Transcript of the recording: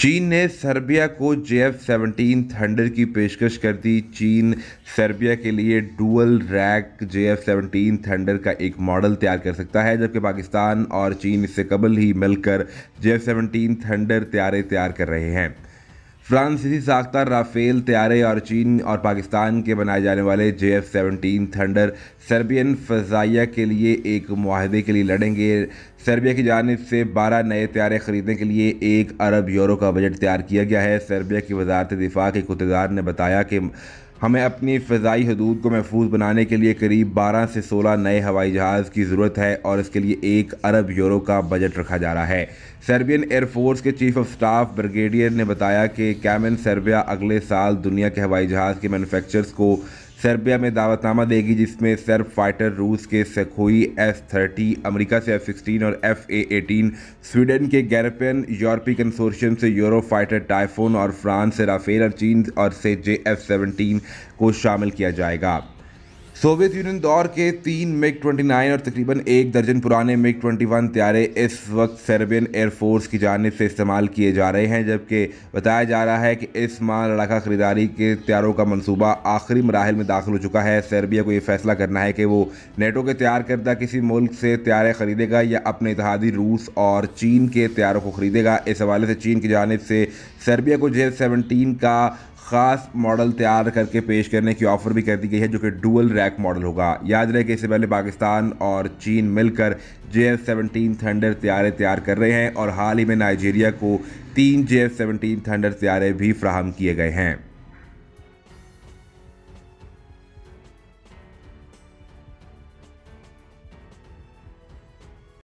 चीन ने सर्बिया को जे एफ सेवनटीन थंडर की पेशकश कर दी चीन सर्बिया के लिए dual rack J F seventeen thunder का एक मॉडल तैयार कर सकता है जबकि पाकिस्तान और चीन इससे कबल ही मिलकर जे एफ सेवनटीन थंडर तैयारे तैयार कर रहे हैं फ्रांसीसी साख्ता राफेल तैयारे और चीन और पाकिस्तान के बनाए जाने वाले J F seventeen thunder Serbian फजाइया के लिए एक माहदे के लिए लड़ेंगे सर्बिया की जानब से 12 नए तैयारे खरीदने के लिए एक अरब यूरो का बजट तैयार किया गया है सर्बिया की वजारत दिफा के कुतदार ने बताया कि हमें अपनी फ़जाई हदूद को महफूज बनाने के लिए करीब 12 से 16 नए हवाई जहाज़ की ज़रूरत है और इसके लिए एक अरब यूरो का बजट रखा जा रहा है सर्बियन एयरफोर्स के चीफ ऑफ स्टाफ ब्रिगेडियर ने बताया कि कैमन सर्बिया अगले साल दुनिया के हवाई जहाज़ के मैनुफेक्चर्स को सर्बिया में दावतनामा देगी जिसमें सर्ब फाइटर रूस के सखोई एस थर्टी अमरीका से एफ सिक्सटीन और एफ ए एटीन स्वीडन के गैरपियन यूरोपी कंसोर्शियम से यूरो फाइटर टाइफोन और फ्रांस से राफेल और चीन और से जे एफ सेवनटीन को शामिल किया जाएगा सोवियत यूनियन दौर के तीन मेक 29 और तकरीबन एक दर्जन पुराने मेक 21 त्यारे इस वक्त सर्बियन एयरफोर्स की जानब से इस्तेमाल किए जा रहे हैं जबकि बताया जा रहा है कि इस माह लड़ाका खरीदारी के त्यारों का मनसूबा आखिरी मराहल में दाखिल हो चुका है सर्बिया को ये फैसला करना है कि वो नेटो के तैयार करदा किसी मुल्क से त्यारे खरीदेगा या अपने इतिहादी रूस और चीन के त्यारों को खरीदेगा इस हवाले से चीन की जानब से सर्बिया को जे सेवनटीन का खास मॉडल तैयार करके पेश करने की ऑफर भी कर दी गई है जो कि डुअल रैक मॉडल होगा याद रहे कि इससे पहले पाकिस्तान और चीन मिलकर जे एफ सेवनटीन थंडर तैयारे तैयार कर रहे हैं और हाल ही में नाइजीरिया को तीन जे एफ सेवनटीन थंडर तैयारे भी फ्राहम किए गए हैं